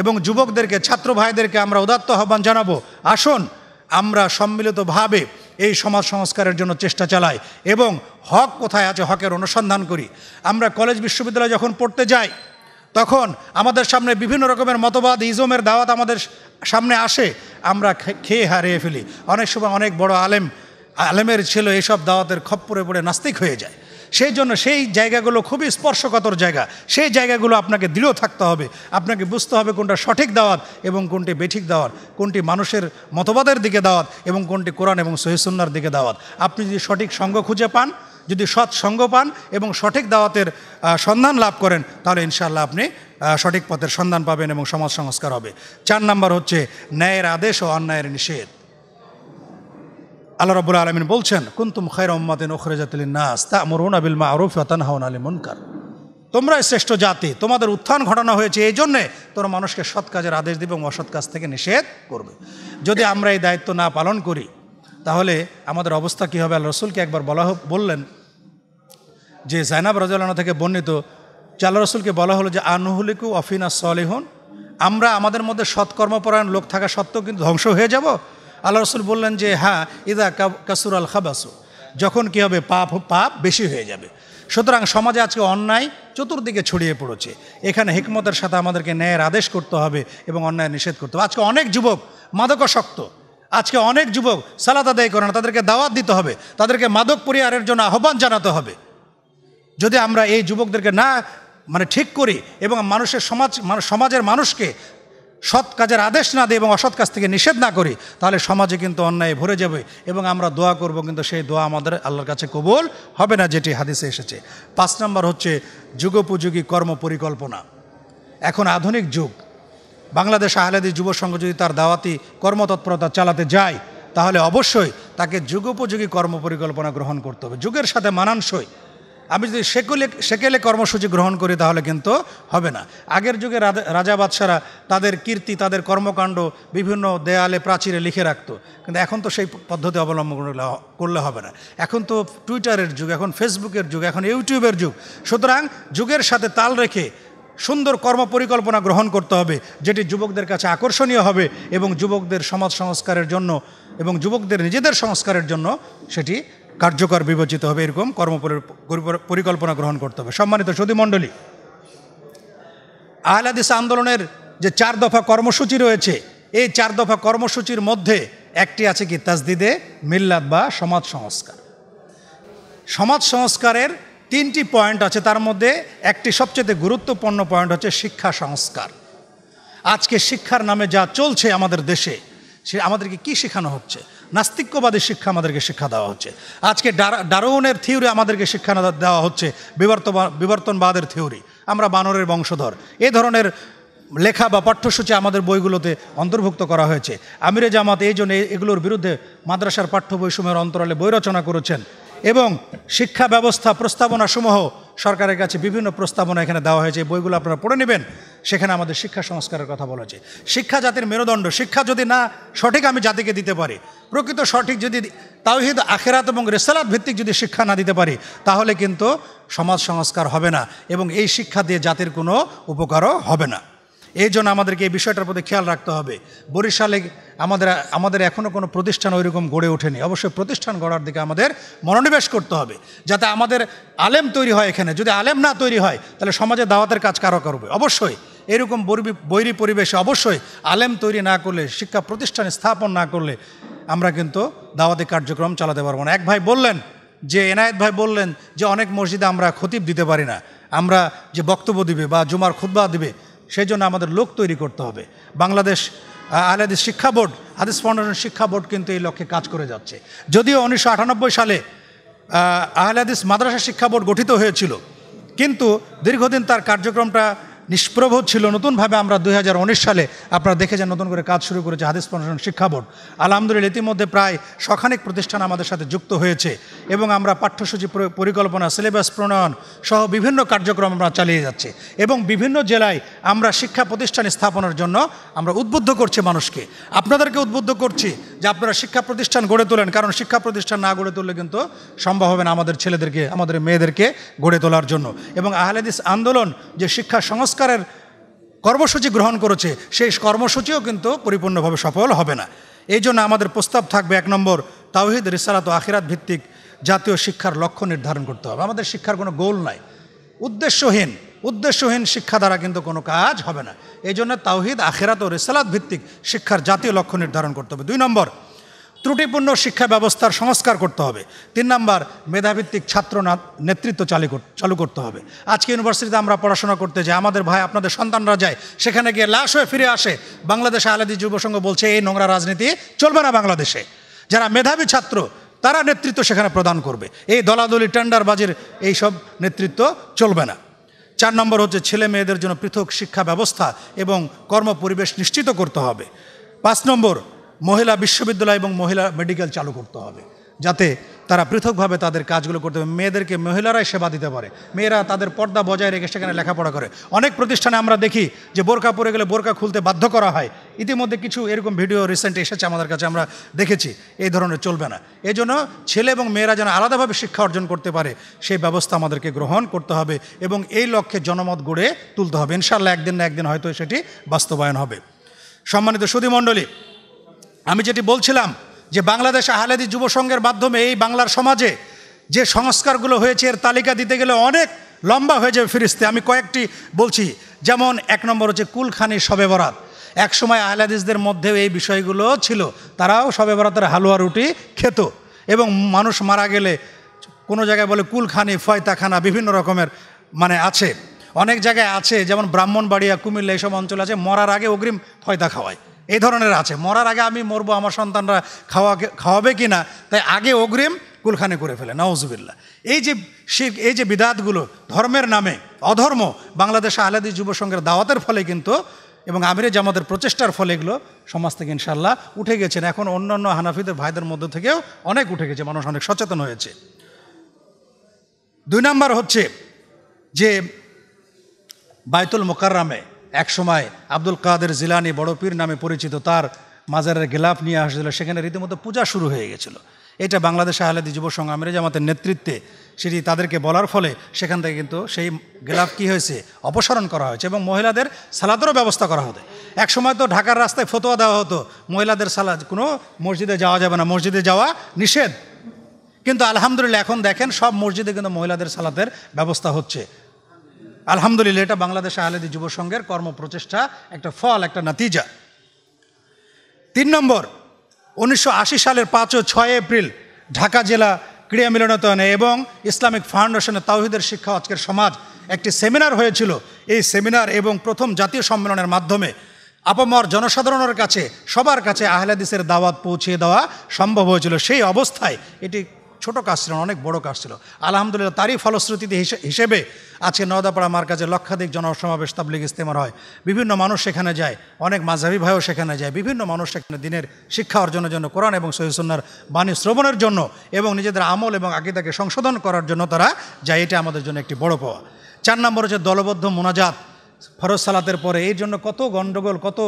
এবং যুবকদেরকে ছাত্র ভাইদেরকে আমরা উদাত্ত আহ্বান জানাবো আসুন আমরা সম্মিলিতভাবে এই সমাজ সংস্কারের জন্য চেষ্টা চালাই এবং হক কোথায় আছে হকের অনুসন্ধান করি আমরা কলেজ বিশ্ববিদ্যালয়ে যখন পড়তে যাই তখন আমাদের সামনে বিভিন্ন রকমের মতবাদ ইজমের দাওয়াত আমাদের সামনে আসে আমরা খেয়ে হারিয়ে ফেলি অনেক সময় অনেক বড় আলেম আলেমের ছিল এসব দাওয়াতের খপ্পরে পড়ে নাস্তিক হয়ে যায় সেই জন্য সেই জায়গাগুলো খুবই স্পর্শকাতর জায়গা সেই জায়গাগুলো আপনাকে দৃঢ় থাকতে হবে আপনাকে বুঝতে হবে কোনটা সঠিক দাওয়াত এবং কোনটি বেঠিক দাওয়াত কোনটি মানুষের মতবাদের দিকে দাওয়াত এবং কোনটি কোরআন এবং সহিসুন্নার দিকে দাওয়াত আপনি যদি সঠিক সঙ্গ খুঁজে পান যদি সৎ সঙ্গ পান এবং সঠিক দাওয়াতের সন্ধান লাভ করেন তাহলে ইনশাল্লাহ আপনি সঠিক পথের সন্ধান পাবেন এবং সমাজ সংস্কার হবে চার নাম্বার হচ্ছে ন্যায়ের আদেশ ও অন্যায়ের নিষেধ আল্লাহ রবুল আলমিন বলছেন কুন্তুম খায়র উম্মাদিন ওখরেজাতিল নাস তা মরুন আবিল মা আরুফ হাউন আলী মুনকার তোমরাই শ্রেষ্ঠ জাতি তোমাদের উত্থান ঘটানো হয়েছে এই জন্যে তোমরা মানুষকে সৎ কাজের আদেশ দেবে এবং অসৎ কাজ থেকে নিষেধ করবে যদি আমরা এই দায়িত্ব না পালন করি তাহলে আমাদের অবস্থা কী হবে আল্লাহ রসুলকে একবার বলা বললেন যে জাইনাব রাজালানা থেকে বর্ণিত যে রসুলকে বলা হলো যে আনহুলিকু অফিনা সলিহন আমরা আমাদের মধ্যে সৎকর্মপরায়ণ লোক থাকা সত্ত্বেও কিন্তু ধ্বংস হয়ে যাব আল্লাহ রসুল বললেন যে হ্যাঁ ইদা কাসুর আল খাবাসু যখন কী হবে পাপ পাপ বেশি হয়ে যাবে সুতরাং সমাজে আজকে অন্যায় চতুর্দিকে ছড়িয়ে পড়েছে এখানে হিকমতের সাথে আমাদেরকে ন্যায়ের আদেশ করতে হবে এবং অন্যায় নিষেধ করতে হবে আজকে অনেক যুবক মাদকাসক্ত আজকে অনেক যুবক সালাদ আদায় করে না তাদেরকে দাওয়াত দিতে হবে তাদেরকে মাদক পরিহারের জন্য আহ্বান জানাতে হবে যদি আমরা এই যুবকদেরকে না মানে ঠিক করি এবং মানুষের সমাজ মানে সমাজের মানুষকে সৎ কাজের আদেশ না দিই এবং অসৎ কাজ থেকে নিষেধ না করি তাহলে সমাজে কিন্তু অন্যায় ভরে যাবে এবং আমরা দোয়া করব কিন্তু সেই দোয়া আমাদের আল্লাহর কাছে কবুল হবে না যেটি হাদিসে এসেছে পাঁচ নম্বর হচ্ছে যুগোপযোগী কর্ম পরিকল্পনা এখন আধুনিক যুগ বাংলাদেশ আহলেদি যুব সংঘ যদি তার দাওয়াতি কর্মতৎপরতা চালাতে যায় তাহলে অবশ্যই তাকে যুগোপযোগী কর্ম পরিকল্পনা গ্রহণ করতে হবে যুগের সাথে মানানসই আমি যদি সেকুলে সেকেলে কর্মসূচি গ্রহণ করি তাহলে কিন্তু হবে না আগের যুগে রাজা বাদশারা তাদের কীর্তি তাদের কর্মকাণ্ড বিভিন্ন দেয়ালে প্রাচীরে লিখে রাখত কিন্তু এখন তো সেই পদ্ধতি অবলম্বন করলে হবে না এখন তো টুইটারের যুগ এখন ফেসবুকের যুগ এখন ইউটিউবের যুগ সুতরাং যুগের সাথে তাল রেখে সুন্দর কর্ম পরিকল্পনা গ্রহণ করতে হবে যেটি যুবকদের কাছে আকর্ষণীয় হবে এবং যুবকদের সমাজ সংস্কারের জন্য এবং যুবকদের নিজেদের সংস্কারের জন্য সেটি কার্যকর বিবেচিত হবে এরকম কর্ম পরিকল্পনা গ্রহণ করতে হবে সম্মানিত সুধীমণ্ডলী আহলাদিস আন্দোলনের যে চার দফা কর্মসূচি রয়েছে এই চার দফা কর্মসূচির মধ্যে একটি আছে কি তাজদিদে মিল্লাত বা সমাজ সংস্কার সমাজ সংস্কারের তিনটি পয়েন্ট আছে তার মধ্যে একটি সবচেয়ে গুরুত্বপূর্ণ পয়েন্ট হচ্ছে শিক্ষা সংস্কার আজকে শিক্ষার নামে যা চলছে আমাদের দেশে সে আমাদেরকে কি শেখানো হচ্ছে নাস্তিক্যবাদী শিক্ষা আমাদেরকে শিক্ষা দেওয়া হচ্ছে আজকে ডারোনের থিওরি আমাদেরকে শিক্ষা দেওয়া হচ্ছে বিবর্তনবাদের থিওরি আমরা বানরের বংশধর এ ধরনের লেখা বা পাঠ্যসূচি আমাদের বইগুলোতে অন্তর্ভুক্ত করা হয়েছে আমিরে জামাত এই জন্য এগুলোর বিরুদ্ধে মাদ্রাসার পাঠ্য বৈষম্যের অন্তরালে বই রচনা করেছেন এবং শিক্ষা ব্যবস্থা প্রস্তাবনাসমূহ সরকারের কাছে বিভিন্ন প্রস্তাবনা এখানে দেওয়া হয়েছে বইগুলো আপনারা পড়ে নেবেন সেখানে আমাদের শিক্ষা সংস্কারের কথা বলা হয়েছে শিক্ষা জাতির মেরুদণ্ড শিক্ষা যদি না সঠিক আমি জাতিকে দিতে পারি প্রকৃত সঠিক যদি তাওহিদ আখেরাত এবং রেসালাত ভিত্তিক যদি শিক্ষা না দিতে পারি তাহলে কিন্তু সমাজ সংস্কার হবে না এবং এই শিক্ষা দিয়ে জাতির কোনো উপকারও হবে না এই জন্য আমাদেরকে এই বিষয়টার প্রতি খেয়াল রাখতে হবে বরিশালে আমাদের আমাদের এখনও কোনো প্রতিষ্ঠান ওইরকম গড়ে ওঠেনি অবশ্যই প্রতিষ্ঠান গড়ার দিকে আমাদের মনোনিবেশ করতে হবে যাতে আমাদের আলেম তৈরি হয় এখানে যদি আলেম না তৈরি হয় তাহলে সমাজে দাওয়াতের কাজ কারো করবে অবশ্যই এরকম বৈরী পরিবেশে অবশ্যই আলেম তৈরি না করলে শিক্ষা প্রতিষ্ঠান স্থাপন না করলে আমরা কিন্তু দাওয়াতি কার্যক্রম চালাতে পারবো না এক ভাই বললেন যে এনায়েত ভাই বললেন যে অনেক মসজিদে আমরা খতিব দিতে পারি না আমরা যে বক্তব্য দিবে বা জুমার খুদ্া দিবে সেই জন্য আমাদের লোক তৈরি করতে হবে বাংলাদেশ আহলাদিস শিক্ষা বোর্ড হাদিস ফাউন্ডেশন শিক্ষা বোর্ড কিন্তু এই লক্ষ্যে কাজ করে যাচ্ছে যদিও উনিশশো সালে আহলাদিস মাদ্রাসা শিক্ষা বোর্ড গঠিত হয়েছিল কিন্তু দীর্ঘদিন তার কার্যক্রমটা নিষ্প্রভ ছিল নতুনভাবে আমরা দুই সালে আপনারা দেখে যে নতুন করে কাজ শুরু করেছে হাদিস প্রশাসন শিক্ষা বোর্ড আলহামদুলিল্লাহ ইতিমধ্যে প্রায় শখানেক প্রতিষ্ঠান আমাদের সাথে যুক্ত হয়েছে এবং আমরা পাঠ্যসূচি পরিকল্পনা সিলেবাস প্রণয়ন সহ বিভিন্ন কার্যক্রম আমরা চালিয়ে যাচ্ছি এবং বিভিন্ন জেলায় আমরা শিক্ষা প্রতিষ্ঠান স্থাপনের জন্য আমরা উদ্বুদ্ধ করছি মানুষকে আপনাদেরকে উদ্বুদ্ধ করছি যে আপনারা শিক্ষা প্রতিষ্ঠান গড়ে তোলেন কারণ শিক্ষা প্রতিষ্ঠান না গড়ে তুললে কিন্তু সম্ভব হবে না আমাদের ছেলেদেরকে আমাদের মেয়েদেরকে গড়ে তোলার জন্য এবং আহলেদিস আন্দোলন যে শিক্ষা সংস্কার সংস্কারের কর্মসূচি গ্রহণ করেছে সেই কর্মসূচিও কিন্তু পরিপূর্ণভাবে সফল হবে না এই জন্য আমাদের প্রস্তাব থাকবে এক নম্বর তাওহিদ রিসালাত ও আখিরাত ভিত্তিক জাতীয় শিক্ষার লক্ষ্য নির্ধারণ করতে হবে আমাদের শিক্ষার কোনো গোল নাই উদ্দেশ্যহীন উদ্দেশ্যহীন শিক্ষা দ্বারা কিন্তু কোনো কাজ হবে না এই জন্য তাওহিদ আখেরাত ও রেসালাত ভিত্তিক শিক্ষার জাতীয় লক্ষ্য নির্ধারণ করতে হবে দুই নম্বর ত্রুটিপূর্ণ শিক্ষা ব্যবস্থার সংস্কার করতে হবে তিন নাম্বার মেধাভিত্তিক ছাত্র নেতৃত্ব চালু চালু করতে হবে আজকে ইউনিভার্সিটিতে আমরা পড়াশোনা করতে যাই আমাদের ভাই আপনাদের সন্তানরা যায় সেখানে গিয়ে লাশ হয়ে ফিরে আসে বাংলাদেশে আলাদি যুবসংঘ বলছে এই নোংরা রাজনীতি চলবে না বাংলাদেশে যারা মেধাবী ছাত্র তারা নেতৃত্ব সেখানে প্রদান করবে এই দলাদলি টেন্ডারবাজির এইসব নেতৃত্ব চলবে না চার নম্বর হচ্ছে ছেলে মেয়েদের জন্য পৃথক শিক্ষা ব্যবস্থা এবং কর্মপরিবেশ নিশ্চিত করতে হবে পাঁচ নম্বর মহিলা বিশ্ববিদ্যালয় এবং মহিলা মেডিকেল চালু করতে হবে যাতে তারা পৃথকভাবে তাদের কাজগুলো করতে হবে মেয়েদেরকে মহিলারাই সেবা দিতে পারে মেয়েরা তাদের পর্দা বজায় রেখে সেখানে লেখাপড়া করে অনেক প্রতিষ্ঠানে আমরা দেখি যে বোরকা পরে গেলে বোরকা খুলতে বাধ্য করা হয় ইতিমধ্যে কিছু এরকম ভিডিও রিসেন্ট এসেছে আমাদের কাছে আমরা দেখেছি এই ধরনের চলবে না এজন্য ছেলে এবং মেয়েরা যেন আলাদাভাবে শিক্ষা অর্জন করতে পারে সেই ব্যবস্থা আমাদেরকে গ্রহণ করতে হবে এবং এই লক্ষ্যে জনমত গড়ে তুলতে হবে ইনশাল্লাহ একদিন না একদিন হয়তো সেটি বাস্তবায়ন হবে সম্মানিত সুধীমণ্ডলী আমি যেটি বলছিলাম যে বাংলাদেশ আহলেদি যুব সংঘের মাধ্যমে এই বাংলার সমাজে যে সংস্কারগুলো হয়েছে এর তালিকা দিতে গেলে অনেক লম্বা হয়ে যাবে ফিরিস্তে আমি কয়েকটি বলছি যেমন এক নম্বর হচ্ছে কুলখানি সবে বরাত একসময় আহলাদিসদের মধ্যেও এই বিষয়গুলো ছিল তারাও সবে বরাতের হালুয়া রুটি খেত এবং মানুষ মারা গেলে কোনো জায়গায় বলে কুলখানি ফয়তাখানা বিভিন্ন রকমের মানে আছে অনেক জায়গায় আছে যেমন ব্রাহ্মণবাড়িয়া কুমিল্লা এইসব অঞ্চলে আছে মরার আগে অগ্রিম ফয়তা খাওয়ায় এই ধরনের আছে মরার আগে আমি মরবো আমার সন্তানরা খাওয়া খাওয়াবে কি না তাই আগে অগ্রিম কুলখানি করে ফেলে নওয়াজবিল্লা এই যে শিখ এই যে বিদাতগুলো ধর্মের নামে অধর্ম বাংলাদেশে আহলাদি যুব সংঘের দাওয়াতের ফলে কিন্তু এবং আমিরে জামাতের প্রচেষ্টার ফলে এগুলো সমাজ থেকে ইনশাল্লাহ উঠে গেছেন এখন অন্যান্য হানাফিদের ভাইদের মধ্যে থেকেও অনেক উঠে গেছে মানুষ অনেক সচেতন হয়েছে দুই নাম্বার হচ্ছে যে বায়তুল মোকাররামে একসময় আব্দুল কাদের জিলানি বড় পীর নামে পরিচিত তার মাজারের গেলাফ নিয়ে আসছিল সেখানে রীতিমতো পূজা শুরু হয়ে গেছিল এটা বাংলাদেশ আহলাদি যুব সংগ্রামের জামাতের নেতৃত্বে সেটি তাদেরকে বলার ফলে সেখান থেকে কিন্তু সেই গেলাফ কী হয়েছে অপসারণ করা হয়েছে এবং মহিলাদের সালাদেরও ব্যবস্থা করা হতো একসময় তো ঢাকার রাস্তায় ফতোয়া দেওয়া হতো মহিলাদের সালাদ কোনো মসজিদে যাওয়া যাবে না মসজিদে যাওয়া নিষেধ কিন্তু আলহামদুলিল্লাহ এখন দেখেন সব মসজিদে কিন্তু মহিলাদের সালাতের ব্যবস্থা হচ্ছে আলহামদুলিল্লাহ এটা বাংলাদেশ আহলেদি যুব সংঘের কর্মপ্রচেষ্টা একটা ফল একটা নাতিজা তিন নম্বর উনিশশো সালের পাঁচ ও ছয় এপ্রিল ঢাকা জেলা ক্রীড়া মিলনতনে এবং ইসলামিক ফাউন্ডেশনে তাওহিদের শিক্ষা আজকের সমাজ একটি সেমিনার হয়েছিল এই সেমিনার এবং প্রথম জাতীয় সম্মেলনের মাধ্যমে আপমর জনসাধারণের কাছে সবার কাছে আহলাদিসের দাওয়াত পৌঁছে দেওয়া সম্ভব হয়েছিল সেই অবস্থায় এটি ছোট কাজ ছিল অনেক বড় কাজ ছিল আলহামদুলিল্লাহ তারই ফলশ্রুতিতে হিসেবে আজকে নওদাপাড়া মার্কাজে লক্ষাধিক জনসমাবেশ তাবলিগ ইস্তেমার হয় বিভিন্ন মানুষ সেখানে যায় অনেক মাঝাবি ভাইও সেখানে যায় বিভিন্ন মানুষ সেখানে দিনের শিক্ষা অর্জনের জন্য কোরআন এবং সহিসন্নার বাণী শ্রবণের জন্য এবং নিজেদের আমল এবং আকিদাকে সংশোধন করার জন্য তারা যায় এটা আমাদের জন্য একটি বড় পাওয়া চার নম্বর হচ্ছে দলবদ্ধ মোনাজাত ফরজ সালাতের পরে এর জন্য কত গণ্ডগোল কত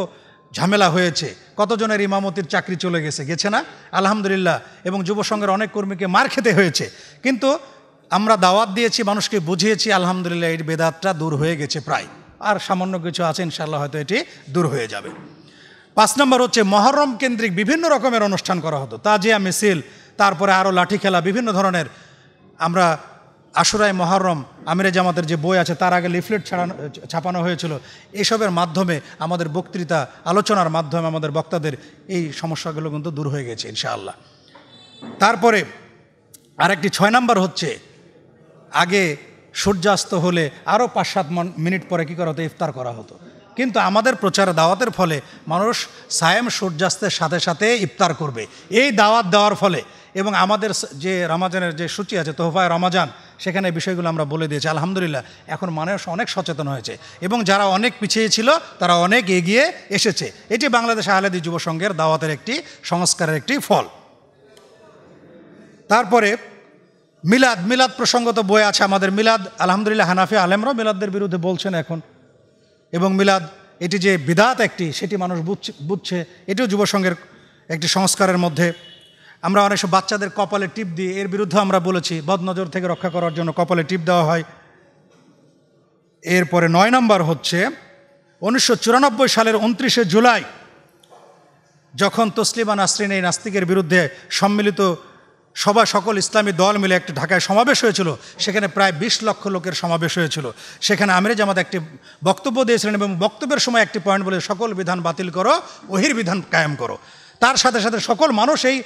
ঝামেলা হয়েছে কতজনের ইমামতির চাকরি চলে গেছে গেছে না আলহামদুলিল্লাহ এবং যুবসংঘের অনেক কর্মীকে মার খেতে হয়েছে কিন্তু আমরা দাওয়াত দিয়েছি মানুষকে বুঝিয়েছি আলহামদুলিল্লাহ এই বেদাতটা দূর হয়ে গেছে প্রায় আর সামান্য কিছু আছে ইনশাল্লাহ হয়তো এটি দূর হয়ে যাবে পাঁচ নম্বর হচ্ছে মহরম কেন্দ্রিক বিভিন্ন রকমের অনুষ্ঠান করা হতো তাজিয়া মিছিল তারপরে আরও লাঠি খেলা বিভিন্ন ধরনের আমরা আশুরায় মহরম আমিরে জামাতের যে বই আছে তার আগে লিফলেট ছাড়ানো ছাপানো হয়েছিল এসবের মাধ্যমে আমাদের বক্তৃতা আলোচনার মাধ্যমে আমাদের বক্তাদের এই সমস্যাগুলো কিন্তু দূর হয়ে গেছে ইনশাআল্লাহ তারপরে আরেকটি ছয় নাম্বার হচ্ছে আগে সূর্যাস্ত হলে আরও পাঁচ সাত মিনিট পরে কী করা হতো ইফতার করা হতো কিন্তু আমাদের প্রচার দাওয়াতের ফলে মানুষ সায়েম সূর্যাস্তের সাথে সাথে ইফতার করবে এই দাওয়াত দেওয়ার ফলে এবং আমাদের যে রমাজানের যে সূচি আছে তোহফায় রমাজান সেখানে বিষয়গুলো আমরা বলে দিয়েছি আলহামদুলিল্লাহ এখন মানুষ অনেক সচেতন হয়েছে এবং যারা অনেক পিছিয়ে ছিল তারা অনেক এগিয়ে এসেছে এটি বাংলাদেশ আহলাদি যুব সংঘের দাওয়াতের একটি সংস্কারের একটি ফল তারপরে মিলাদ মিলাদ প্রসঙ্গত বই আছে আমাদের মিলাদ আলহামদুলিল্লাহ হানাফি আলেমরাও মিলাদদের বিরুদ্ধে বলছেন এখন এবং মিলাদ এটি যে বিধাত একটি সেটি মানুষ বুঝছে বুঝছে এটিও যুবসংঘের একটি সংস্কারের মধ্যে আমরা অনেক বাচ্চাদের কপালে টিপ দিই এর বিরুদ্ধে আমরা বলেছি বদনজর থেকে রক্ষা করার জন্য কপালে টিপ দেওয়া হয় এরপরে নয় নম্বর হচ্ছে উনিশশো সালের উনত্রিশে জুলাই যখন তসলিমা নাসরিন এই নাস্তিকের বিরুদ্ধে সম্মিলিত সভা সকল ইসলামী দল মিলে একটি ঢাকায় সমাবেশ হয়েছিল সেখানে প্রায় বিশ লক্ষ লোকের সমাবেশ হয়েছিল সেখানে আমিরে জামাত একটি বক্তব্য দিয়েছিলেন এবং বক্তব্যের সময় একটি পয়েন্ট বলে সকল বিধান বাতিল করো ওহির বিধান কায়েম করো তার সাথে সাথে সকল মানুষ এই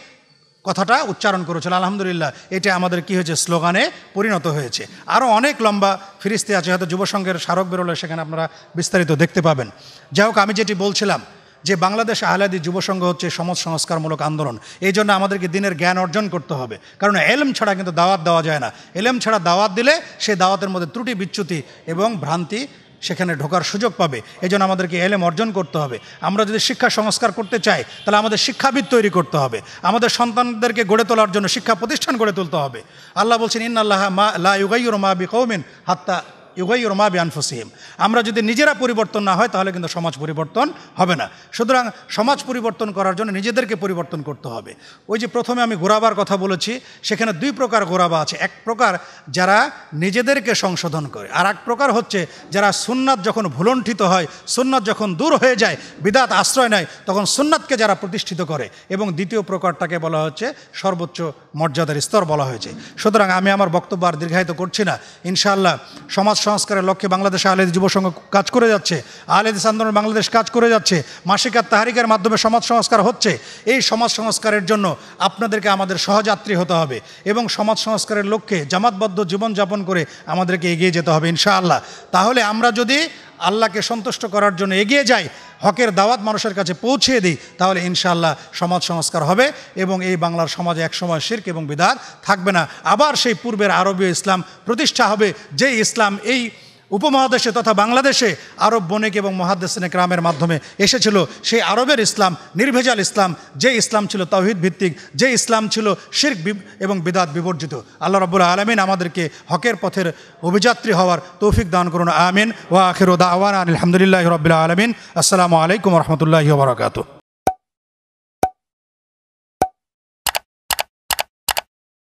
কথাটা উচ্চারণ করেছিল আলহামদুলিল্লাহ এটা আমাদের কি হয়েছে স্লোগানে পরিণত হয়েছে আরও অনেক লম্বা ফিরিস্তি আছে হয়তো যুবসংঘের স্মারক বেরোলে সেখানে আপনারা বিস্তারিত দেখতে পাবেন যাই হোক আমি যেটি বলছিলাম যে বাংলাদেশ আহলাদি যুবসংঘ হচ্ছে সমাজ সংস্কারমূলক আন্দোলন এই জন্য আমাদেরকে দিনের জ্ঞান অর্জন করতে হবে কারণ এলম ছাড়া কিন্তু দাওয়াত দেওয়া যায় না এলম ছাড়া দাওয়াত দিলে সে দাওয়াতের মধ্যে ত্রুটি বিচ্যুতি এবং ভ্রান্তি সেখানে ঢোকার সুযোগ পাবে এজন্য আমাদেরকে এলেম অর্জন করতে হবে আমরা যদি শিক্ষা সংস্কার করতে চাই তাহলে আমাদের শিক্ষাবিদ তৈরি করতে হবে আমাদের সন্তানদেরকে গড়ে তোলার জন্য শিক্ষা প্রতিষ্ঠান গড়ে তুলতে হবে আল্লাহ বলছেন ইন আল্লাহ মা লা ইউগাইয়ুর মা বি কৌমিন হাত্তা ইউগাইয়ুর মা বিয়ানফুসিহিম আমরা যদি নিজেরা পরিবর্তন না হয় তাহলে কিন্তু সমাজ পরিবর্তন হবে না সুতরাং সমাজ পরিবর্তন করার জন্য নিজেদেরকে পরিবর্তন করতে হবে ওই যে প্রথমে আমি গোরাবার কথা বলেছি সেখানে দুই প্রকার ঘোরাবা আছে এক প্রকার যারা নিজেদেরকে সংশোধন করে আর এক প্রকার হচ্ছে যারা সুন্নাত যখন ভুলণ্ঠিত হয় সুন্নাত যখন দূর হয়ে যায় বিদাত আশ্রয় নেয় তখন সুন্নাতকে যারা প্রতিষ্ঠিত করে এবং দ্বিতীয় প্রকারটাকে বলা হচ্ছে সর্বোচ্চ মর্যাদার স্তর বলা হয়েছে সুতরাং আমি আমার বক্তব্য আর দীর্ঘায়িত করছি না ইনশাআল্লাহ সমাজ সংস্কারের লক্ষ্যে বাংলাদেশে আলেদ সংঘ কাজ করে যাচ্ছে আলেদ আন্দোলন বাংলাদেশ কাজ করে যাচ্ছে মাসিকার তাহারিকের মাধ্যমে সমাজ সংস্কার হচ্ছে এই সমাজ সংস্কারের জন্য আপনাদেরকে আমাদের সহযাত্রী হতে হবে এবং সমাজ সংস্কারের লক্ষ্যে জামাতবদ্ধ জীবনযাপন করে আমাদেরকে এগিয়ে যেতে হবে ইনশাআল্লাহ তাহলে আমরা যদি আল্লাহকে সন্তুষ্ট করার জন্য এগিয়ে যাই হকের দাওয়াত মানুষের কাছে পৌঁছিয়ে দিই তাহলে ইনশাআল্লাহ সমাজ সংস্কার হবে এবং এই বাংলার সমাজে একসময় শির্ক এবং বিদার থাকবে না আবার সেই পূর্বের আরবীয় ইসলাম প্রতিষ্ঠা হবে যে ইসলাম এই উপমহাদেশে তথা বাংলাদেশে আরব বণিক এবং মহাদ্দেসিনে গ্রামের মাধ্যমে এসেছিল সেই আরবের ইসলাম নির্ভেজাল ইসলাম যে ইসলাম ছিল তাহিদ ভিত্তিক যে ইসলাম ছিল শির্ক এবং বিদাত বিবর্জিত আল্লাহ রবুল্লা আলমিন আমাদেরকে হকের পথের অভিযাত্রী হওয়ার তৌফিক দান করুন আমিন ওয়া আখির আওয়ান আলহামদুলিল্লাহ রবিল্লা আলমিন আসসালামু আলাইকুম রহমতুল্লাহ বরাকাতু